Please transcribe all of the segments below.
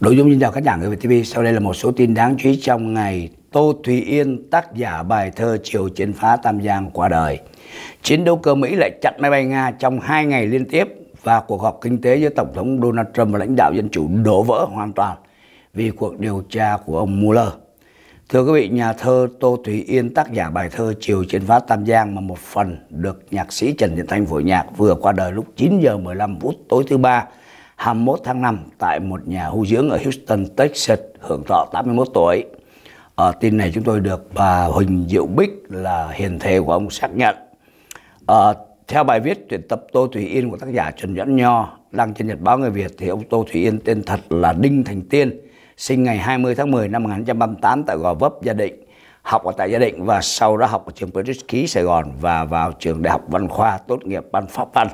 Nội dung xin chào khán giả người Việt TV. Sau đây là một số tin đáng chú ý trong ngày. Tô Thùy Yên, tác giả bài thơ Chiều chiến phá Tam Giang qua đời. Chiến đấu cơ Mỹ lại chặn máy bay Nga trong hai ngày liên tiếp và cuộc họp kinh tế giữa Tổng thống Donald Trump và lãnh đạo Dân Chủ đổ vỡ hoàn toàn vì cuộc điều tra của ông Mueller. Thưa quý vị, nhà thơ Tô Thùy Yên tác giả bài thơ Chiều chiến phá Tam Giang mà một phần được nhạc sĩ Trần Thiện Thanh phổ nhạc vừa qua đời lúc 9 giờ 15 phút tối thứ ba 21 tháng 5 tại một nhà hưu dưỡng ở Houston, Texas, hưởng thọ 81 tuổi. Ở ờ, tin này chúng tôi được bà Huỳnh Diệu Bích là hiền thê của ông xác nhận. Ở ờ, theo bài viết tuyển tập Tô Thủy Yên của tác giả Trần Doãn Nho đăng trên Nhật báo Người Việt thì ông Tô Thủy Yên tên thật là Đinh Thành Tiên, sinh ngày 20 tháng 10 năm 1938 tại Gò Vấp, Gia Định, học ở tại Gia Định và sau đó học ở trường British Ký Sài Gòn và vào trường Đại học Văn khoa tốt nghiệp ban pháp văn.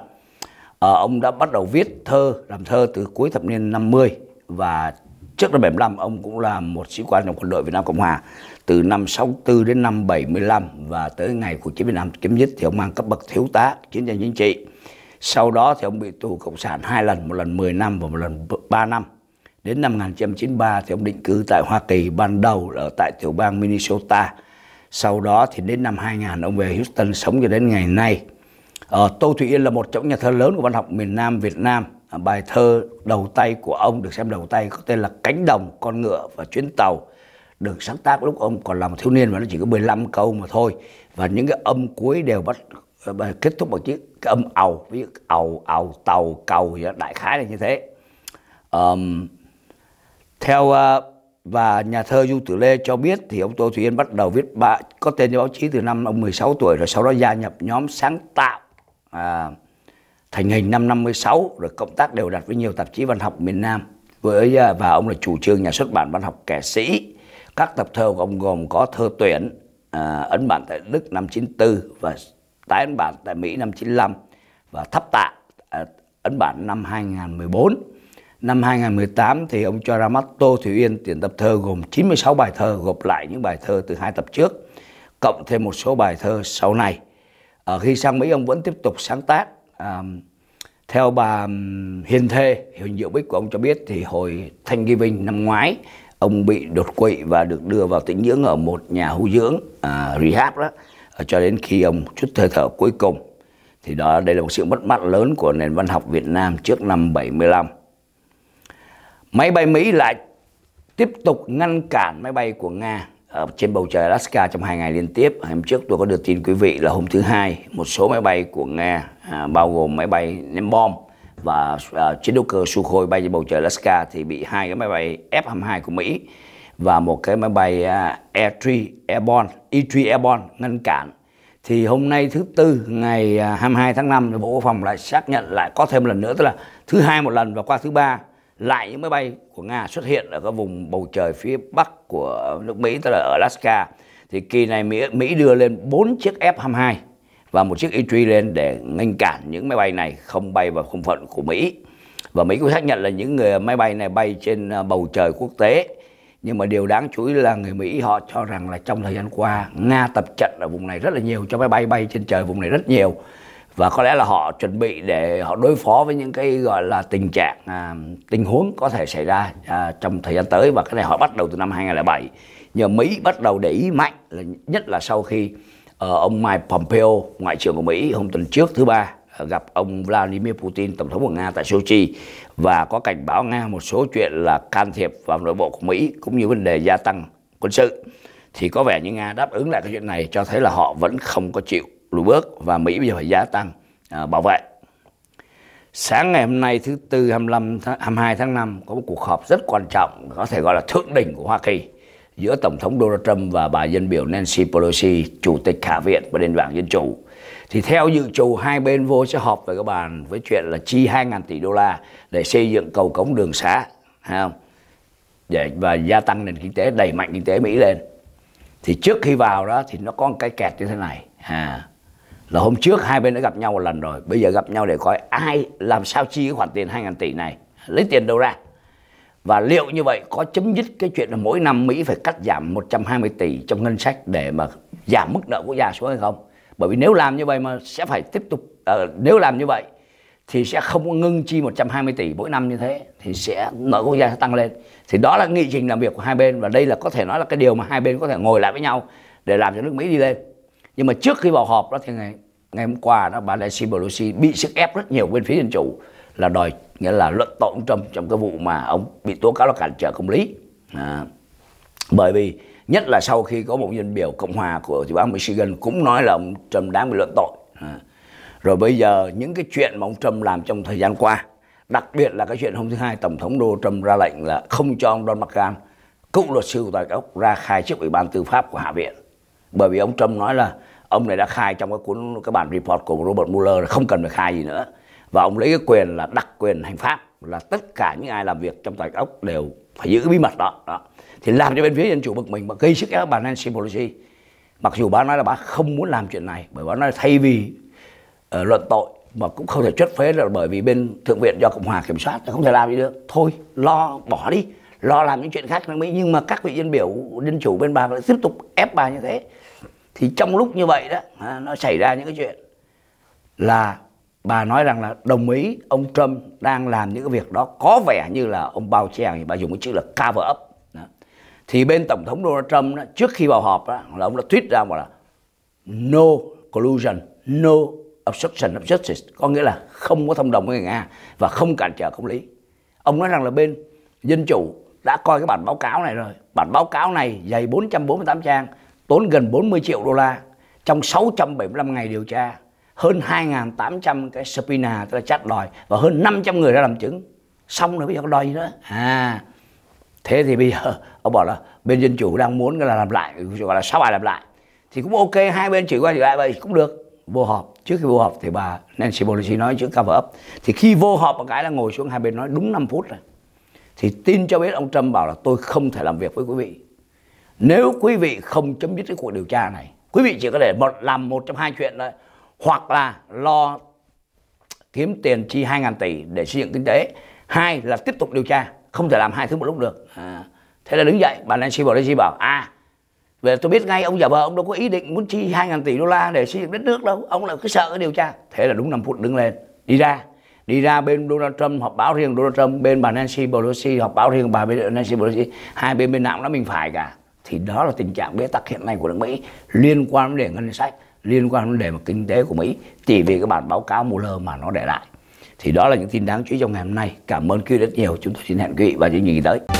Ờ, ông đã bắt đầu viết thơ làm thơ từ cuối thập niên 50 và trước năm 75 ông cũng là một sĩ quan trong quân đội Việt Nam Cộng Hòa từ năm 64 đến năm 75 và tới ngày cuộc chiến Việt Nam chấm dứt thì ông mang cấp bậc thiếu tá chiến tranh chính trị sau đó thì ông bị tù cộng sản hai lần một lần 10 năm và một lần 3 năm đến năm 1993 thì ông định cư tại Hoa Kỳ ban đầu là ở tại tiểu bang Minnesota sau đó thì đến năm 2000 ông về Houston sống cho đến ngày nay Ờ, Tô Thủy Yên là một trong nhà thơ lớn của văn học miền Nam Việt Nam. À, bài thơ đầu tay của ông được xem đầu tay có tên là Cánh đồng, con ngựa và chuyến tàu được sáng tác lúc ông còn là một thiếu niên và nó chỉ có 15 câu mà thôi và những cái âm cuối đều bắt ờ, kết thúc bằng chiếc cái âm ầu ví dụ ầu ầu tàu cầu gì đó, đại khái là như thế um, theo ờ, và nhà thơ Du Tử Lê cho biết thì ông Tô Thủy Yên bắt đầu viết bạ có tên cho báo chí từ năm ông 16 tuổi rồi sau đó gia nhập nhóm sáng tạo à, thành hình năm 56 rồi cộng tác đều đặt với nhiều tạp chí văn học miền Nam với à, và ông là chủ trương nhà xuất bản văn học kẻ sĩ các tập thơ của ông gồm có thơ tuyển à, ấn bản tại Đức năm 94 và tái ấn bản tại Mỹ năm 95 và thắp tạ à, ấn bản năm 2014 năm 2018 thì ông cho ra mắt Tô Thủy Yên tuyển tập thơ gồm 96 bài thơ gộp lại những bài thơ từ hai tập trước cộng thêm một số bài thơ sau này ở ờ, khi sang Mỹ ông vẫn tiếp tục sáng tác à, theo bà Hiền Thê Hiền Diệu Bích của ông cho biết thì hồi Thanh Ghi Vinh năm ngoái ông bị đột quỵ và được đưa vào tĩnh dưỡng ở một nhà hữu dưỡng à, rehab đó ờ, cho đến khi ông chút hơi thở cuối cùng thì đó đây là một sự mất mát lớn của nền văn học Việt Nam trước năm 75 máy bay Mỹ lại tiếp tục ngăn cản máy bay của Nga Ờ, trên bầu trời Alaska trong hai ngày liên tiếp. Hôm trước tôi có được tin quý vị là hôm thứ hai, một số máy bay của Nga à, bao gồm máy bay ném bom và à, chiến đấu cơ Sukhoi bay trên bầu trời Alaska thì bị hai cái máy bay F-22 của Mỹ và một cái máy bay à, E-3 Airborne, E-3 Airborne ngăn cản. Thì hôm nay thứ tư ngày 22 à, tháng 5 Bộ Quốc phòng lại xác nhận lại có thêm lần nữa tức là thứ hai một lần và qua thứ ba lại những máy bay của Nga xuất hiện ở các vùng bầu trời phía Bắc của nước Mỹ, tức là ở Alaska. Thì kỳ này Mỹ, Mỹ đưa lên 4 chiếc F-22 và một chiếc E-3 lên để ngăn cản những máy bay này không bay vào không phận của Mỹ. Và Mỹ cũng xác nhận là những người máy bay này bay trên ờ, bầu trời quốc tế. Nhưng mà điều đáng chú ý là người Mỹ họ cho rằng là trong thời gian qua Nga tập trận ở vùng này rất là nhiều, cho máy bay bay trên trời vùng này rất nhiều và có lẽ là họ chuẩn bị để họ đối phó với những cái gọi là tình trạng à, tình huống có thể xảy ra à, trong thời gian tới và cái này họ bắt đầu từ năm 2007 nhờ Mỹ bắt đầu để ý mạnh là nhất là sau khi uh, ông Mike Pompeo ngoại trưởng của Mỹ hôm tuần trước thứ ba gặp ông Vladimir Putin tổng thống của Nga tại Sochi và có cảnh báo Nga một số chuyện là can thiệp vào nội bộ của Mỹ cũng như vấn đề gia tăng quân sự thì có vẻ như Nga đáp ứng lại cái chuyện này cho thấy là họ vẫn không có chịu lùi bước và Mỹ bây giờ phải gia tăng à, bảo vệ. Sáng ngày hôm nay thứ tư 25 tháng, 22 tháng 5 có một cuộc họp rất quan trọng có thể gọi là thượng đỉnh của Hoa Kỳ giữa Tổng thống Donald Trump và bà dân biểu Nancy Pelosi, Chủ tịch Hạ viện và Liên bang Dân Chủ. Thì theo dự trù hai bên vô sẽ họp về các bàn với chuyện là chi 2.000 tỷ đô la để xây dựng cầu cống đường xá, hay không? Để, và gia tăng nền kinh tế, đẩy mạnh kinh tế Mỹ lên. Thì trước khi vào đó thì nó có một cái kẹt như thế này. À, là hôm trước hai bên đã gặp nhau một lần rồi bây giờ gặp nhau để coi ai làm sao chi cái khoản tiền 2.000 tỷ này lấy tiền đâu ra và liệu như vậy có chấm dứt cái chuyện là mỗi năm Mỹ phải cắt giảm 120 tỷ trong ngân sách để mà giảm mức nợ quốc gia xuống hay không bởi vì nếu làm như vậy mà sẽ phải tiếp tục uh, nếu làm như vậy thì sẽ không có ngưng chi 120 tỷ mỗi năm như thế thì sẽ nợ quốc gia sẽ tăng lên thì đó là nghị trình làm việc của hai bên và đây là có thể nói là cái điều mà hai bên có thể ngồi lại với nhau để làm cho nước Mỹ đi lên nhưng mà trước khi vào họp đó thì ngày ngày hôm qua đó bà Nancy Pelosi bị sức ép rất nhiều bên phía dân chủ là đòi nghĩa là luận tội ông Trump trong cái vụ mà ông bị tố cáo là cản trở công lý à, bởi vì nhất là sau khi có một dân biểu cộng hòa của tiểu bang Michigan cũng nói là ông Trump đáng bị luận tội à, rồi bây giờ những cái chuyện mà ông Trump làm trong thời gian qua đặc biệt là cái chuyện hôm thứ hai tổng thống Donald Trump ra lệnh là không cho ông Don McGahn cựu luật sư của tòa ra khai trước ủy ban tư pháp của hạ viện bởi vì ông Trump nói là ông này đã khai trong cái cuốn cái bản report của Robert Mueller là không cần phải khai gì nữa và ông lấy cái quyền là đặc quyền hành pháp là tất cả những ai làm việc trong tài ốc đều phải giữ bí mật đó, đó. thì làm cho bên phía dân chủ bực mình mà gây sức ép bà Nancy Pelosi mặc dù bà nói là bà không muốn làm chuyện này bởi bà nói là thay vì uh, luận tội mà cũng không thể chất phế là bởi vì bên thượng viện do cộng hòa kiểm soát không thể làm gì được thôi lo bỏ đi lo làm những chuyện khác nhưng mà các vị dân biểu dân chủ bên bà vẫn tiếp tục ép bà như thế thì trong lúc như vậy đó nó xảy ra những cái chuyện là bà nói rằng là đồng ý ông Trump đang làm những cái việc đó có vẻ như là ông bao che thì bà dùng cái chữ là cover up đó. thì bên tổng thống Donald Trump đó, trước khi vào họp đó, là ông đã tweet ra mà là no collusion no obstruction of justice có nghĩa là không có thông đồng với người Nga và không cản trở công lý ông nói rằng là bên dân chủ đã coi cái bản báo cáo này rồi bản báo cáo này dày 448 trang tốn gần 40 triệu đô la trong 675 ngày điều tra hơn 2.800 cái subpoena tức là chát đòi và hơn 500 người ra làm chứng xong rồi bây giờ có đòi gì nữa à thế thì bây giờ ông bảo là bên dân chủ đang muốn là làm lại gọi là sáu bài làm lại thì cũng ok hai bên chỉ qua chỉ lại vậy cũng được vô họp trước khi vô họp thì bà Nancy Pelosi nói trước cover up thì khi vô họp một cái là ngồi xuống hai bên nói đúng 5 phút rồi thì tin cho biết ông Trump bảo là tôi không thể làm việc với quý vị nếu quý vị không chấm dứt cái cuộc điều tra này quý vị chỉ có thể một làm một trong hai chuyện thôi hoặc là lo kiếm tiền chi 2.000 tỷ để xây dựng kinh tế hai là tiếp tục điều tra không thể làm hai thứ một lúc được à, thế là đứng dậy bà Nancy Pelosi bảo à về tôi biết ngay ông giả vờ ông đâu có ý định muốn chi 2.000 tỷ đô la để xây dựng đất nước đâu ông là cứ sợ cái điều tra thế là đúng 5 phút đứng lên đi ra đi ra bên Donald Trump họp báo riêng Donald Trump bên bà Nancy Pelosi họp báo riêng bà Nancy Pelosi hai bên bên nào cũng nói mình phải cả thì đó là tình trạng bế tắc hiện nay của nước Mỹ liên quan đến đề ngân sách liên quan đến vấn đề mà kinh tế của Mỹ chỉ vì các bản báo cáo Mueller mà nó để lại thì đó là những tin đáng chú ý trong ngày hôm nay cảm ơn quý vị rất nhiều chúng tôi xin hẹn quý vị vào những ngày tới